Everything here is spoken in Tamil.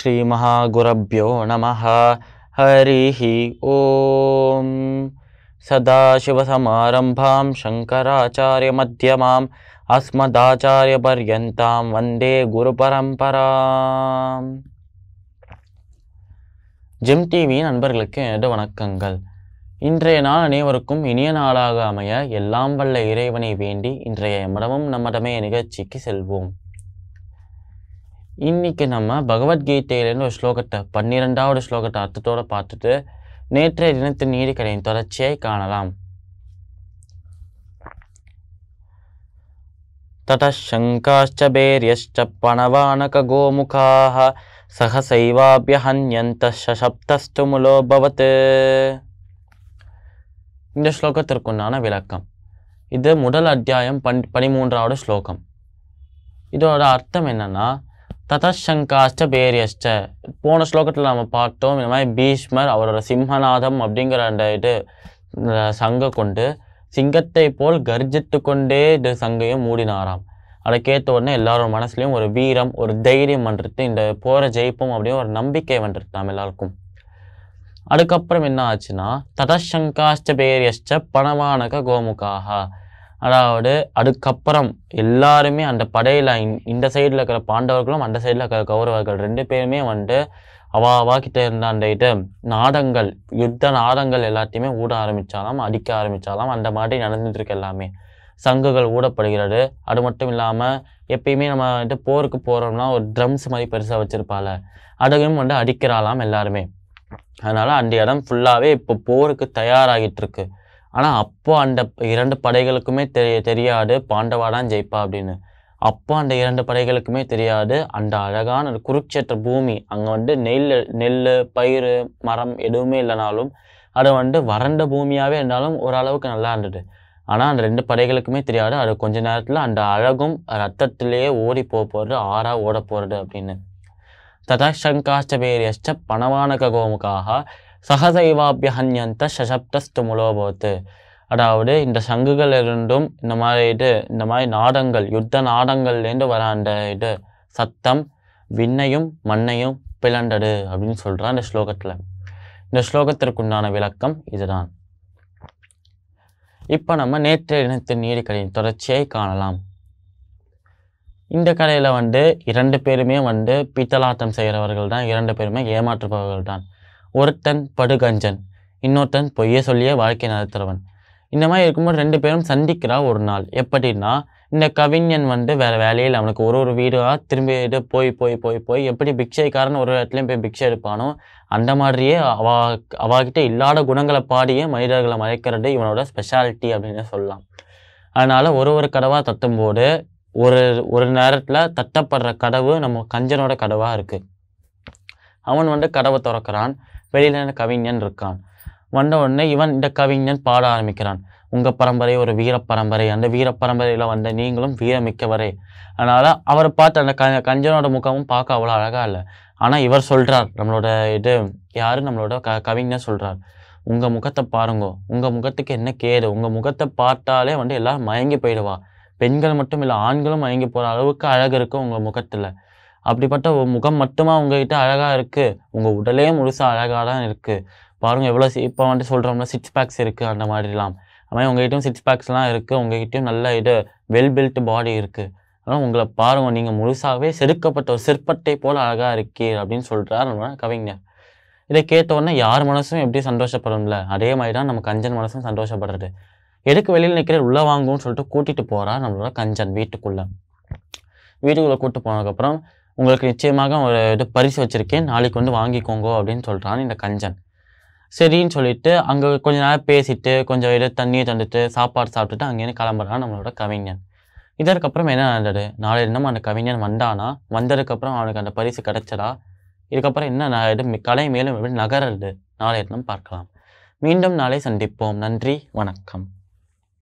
ஸ்ரீ श्रीमहागुरभ्यो नमः हरिः ॐ सदाशिवसमारम्भां शङ्कराचार्यमध्यमाम् வந்தே குரு பரம்பராம் ஜிம் டிவியின் நண்பர்களுக்கு எனது வணக்கங்கள் இன்றைய நாள் அனைவருக்கும் இனிய நாளாக அமைய எல்லாம் வல்ல இறைவனை வேண்டி இன்றைய மடமும் நம்மடமே நிகழ்ச்சிக்கு செல்வோம் இன்னைக்கு நம்ம பகவத்கீதையிலேருந்து ஒரு ஸ்லோகத்தை பன்னிரெண்டாவது ஸ்லோகத்தை அர்த்தத்தோடு பார்த்துட்டு நேற்றைய தினத்தின் கடையின் தொடர்ச்சியை காணலாம் ततशङ्काश्च पणवानकगोमुखाः सहसैवाभ्यहन्यन्तः சசப்தஸ்து முலோ இந்த ஸ்லோகத்திற்குண்டான விளக்கம் இது முதல் அத்தியாயம் பன் பனிமூன்றாவது ஸ்லோகம் இதோட அர்த்தம் என்னன்னா ததசங்காஷ்ட பேரியஷ்ட போன ஸ்லோகத்தில் நம்ம பார்த்தோம் இந்த மாதிரி பீஷ்மர் அவரோட சிம்மநாதம் அப்படிங்கிற அந்த இது சங்க கொண்டு சிங்கத்தை போல் கர்ஜித்து கொண்டே இது சங்கையும் மூடினாராம் அதை கேட்ட உடனே எல்லாரோட மனசுலையும் ஒரு வீரம் ஒரு தைரியம் வந்துருது இந்த போகிற ஜெயிப்போம் அப்படின்னு ஒரு நம்பிக்கை வந்துருது நாம் எல்லாருக்கும் அதுக்கப்புறம் என்ன ஆச்சுன்னா ததசங்காஷ்ட பேரியஷ்ட பணவானக கோமுகாக அதாவது அதுக்கப்புறம் எல்லாருமே அந்த படையில் இந்த சைடில் இருக்கிற பாண்டவர்களும் அந்த சைடில் இருக்கிற கௌரவர்கள் ரெண்டு பேருமே வந்துட்டு அவாவா கிட்டே இருந்த அந்த இது நாடங்கள் யுத்த நாடங்கள் எல்லாத்தையுமே ஊட ஆரம்பித்தாலாம் அடிக்க ஆரம்பித்தாலாம் அந்த மாதிரி நடந்துட்டு இருக்கு எல்லாமே சங்குகள் ஊடப்படுகிறது அது மட்டும் இல்லாமல் எப்பயுமே நம்ம வந்துட்டு போருக்கு போகிறோம்னா ஒரு ட்ரம்ஸ் மாதிரி பெருசாக வச்சுருப்பால அதையும் வந்து அடிக்கிறாலாம் எல்லாருமே அதனால் அந்த இடம் ஃபுல்லாகவே இப்போ போருக்கு தயாராகிட்டு இருக்குது ஆனால் அப்போ அந்த இரண்டு படைகளுக்குமே தெரிய தெரியாது பாண்டவா தான் ஜெயிப்பா அப்படின்னு அப்போ அந்த இரண்டு படைகளுக்குமே தெரியாது அந்த அழகான ஒரு குருட்சேற்ற பூமி அங்கே வந்து நெல் நெல் பயிர் மரம் எதுவுமே இல்லைனாலும் அது வந்து வறண்ட பூமியாகவே இருந்தாலும் ஓரளவுக்கு நல்லா இருந்தது ஆனால் அந்த ரெண்டு படைகளுக்குமே தெரியாது அது கொஞ்ச நேரத்தில் அந்த அழகும் ரத்தத்திலேயே ஓடி போக போகிறது ஆறாக ஓட போகிறது அப்படின்னு ததா சங்காஷ்டபேரியஷ்ட பணவானக சகசைவாபிய சசப்தஸ்து முலோபோத்து அதாவது இந்த சங்குகள் இருந்தும் இந்த இது இந்த மாதிரி நாடங்கள் யுத்த நாடங்கள்லேருந்து வர அந்த இது சத்தம் விண்ணையும் மண்ணையும் பிளண்டது அப்படின்னு சொல்கிறான் இந்த ஸ்லோகத்தில் இந்த ஸ்லோகத்திற்குண்டான விளக்கம் இதுதான் இப்போ நம்ம நேற்றைய இனத்தின் நீதிக்கடையின் தொடர்ச்சியை காணலாம் இந்த கடையில் வந்து இரண்டு பேருமே வந்து பீத்தலாட்டம் செய்கிறவர்கள் தான் இரண்டு பேருமே ஏமாற்றுபவர்கள் தான் ஒருத்தன் படுகஞ்சன் இன்னொருத்தன் பொய்ய சொல்லியே வாழ்க்கை நடத்துகிறவன் இந்த மாதிரி இருக்கும்போது ரெண்டு பேரும் சந்திக்கிறா ஒரு நாள் எப்படின்னா இந்த கவிஞன் வந்து வேறு வேலையில் அவனுக்கு ஒரு ஒரு வீடாக திரும்பி இது போய் போய் போய் போய் எப்படி பிக்ஷைக்காரன் ஒரு இடத்துலையும் போய் பிக்ஷை எடுப்பானோ அந்த மாதிரியே அவ அவகிட்ட இல்லாத குணங்களை பாடியே மனிதர்களை மறைக்கிறது இவனோட ஸ்பெஷாலிட்டி அப்படின்னு சொல்லலாம் அதனால் ஒரு ஒரு கடவாக தட்டும்போது ஒரு ஒரு நேரத்தில் தட்டப்படுற கடவு நம்ம கஞ்சனோட கடவாக இருக்குது அவன் வந்து கடவை திறக்கிறான் வெளியில் கவிஞன் இருக்கான் வந்த உடனே இவன் இந்த கவிஞன் பாட ஆரம்பிக்கிறான் உங்கள் பரம்பரை ஒரு வீர பரம்பரை அந்த வீர பரம்பரையில் வந்த நீங்களும் வீரமிக்கவரே அதனால் அவரை பார்த்து அந்த க கஞ்சனோட முகமும் பார்க்க அவ்வளோ அழகாக இல்லை ஆனால் இவர் சொல்கிறார் நம்மளோட இது யார் நம்மளோட க கவிஞர் சொல்கிறார் உங்கள் முகத்தை பாருங்கோ உங்கள் முகத்துக்கு என்ன கேடு உங்கள் முகத்தை பார்த்தாலே வந்து எல்லோரும் மயங்கி போயிடுவா பெண்கள் மட்டும் இல்லை ஆண்களும் மயங்கி போகிற அளவுக்கு அழகு இருக்கும் உங்கள் முகத்தில் அப்படிப்பட்ட ஒரு முகம் மட்டுமா உங்ககிட்ட அழகாக இருக்குது உங்கள் உடலே முழுசாக அழகாக தான் இருக்குது பாருங்கள் எவ்வளோ இப்போ வந்துட்டு சொல்கிறோம்னா சிக்ஸ் பேக்ஸ் இருக்குது அந்த மாதிரிலாம் அது மாதிரி உங்ககிட்டயும் சிக்ஸ் பேக்ஸ்லாம் இருக்குது உங்ககிட்டயும் நல்ல இது வெல் பில்ட் பாடி இருக்குது அதனால் உங்களை பாருங்கள் நீங்கள் முழுசாகவே செதுக்கப்பட்ட ஒரு சிற்பத்தை போல் அழகாக இருக்கீர் அப்படின்னு சொல்கிறார் நம்ம கவிஞர் இதை கேட்டவுடனே யார் மனசும் எப்படி சந்தோஷப்படும்ல அதே மாதிரி தான் நம்ம கஞ்சன் மனசும் சந்தோஷப்படுறது எதுக்கு வெளியில் நிற்கிற உள்ளே வாங்குவோம்னு சொல்லிட்டு கூட்டிகிட்டு போகிறார் நம்மளோட கஞ்சன் வீட்டுக்குள்ளே வீட்டுக்குள்ளே கூப்பிட்டு போனதுக்கப்புறம் உங்களுக்கு நிச்சயமாக ஒரு இது பரிசு வச்சுருக்கேன் நாளைக்கு வந்து வாங்கிக்கோங்க அப்படின்னு சொல்கிறான் இந்த கஞ்சன் சரின்னு சொல்லிட்டு அங்கே கொஞ்ச நேரம் பேசிட்டு கொஞ்சம் இது தண்ணியை தந்துட்டு சாப்பாடு சாப்பிட்டுட்டு அங்கேருந்து கிளம்புறான் நம்மளோட கவிஞன் இதற்கப்புறம் என்ன நடந்தது நாளை தினம் அந்த கவிஞன் வந்தானா வந்ததுக்கப்புறம் அவனுக்கு அந்த பரிசு கிடச்சதா இதுக்கப்புறம் என்ன இது கலை மேலும் எப்படி நகர்றது நாளை தினம் பார்க்கலாம் மீண்டும் நாளை சந்திப்போம் நன்றி வணக்கம்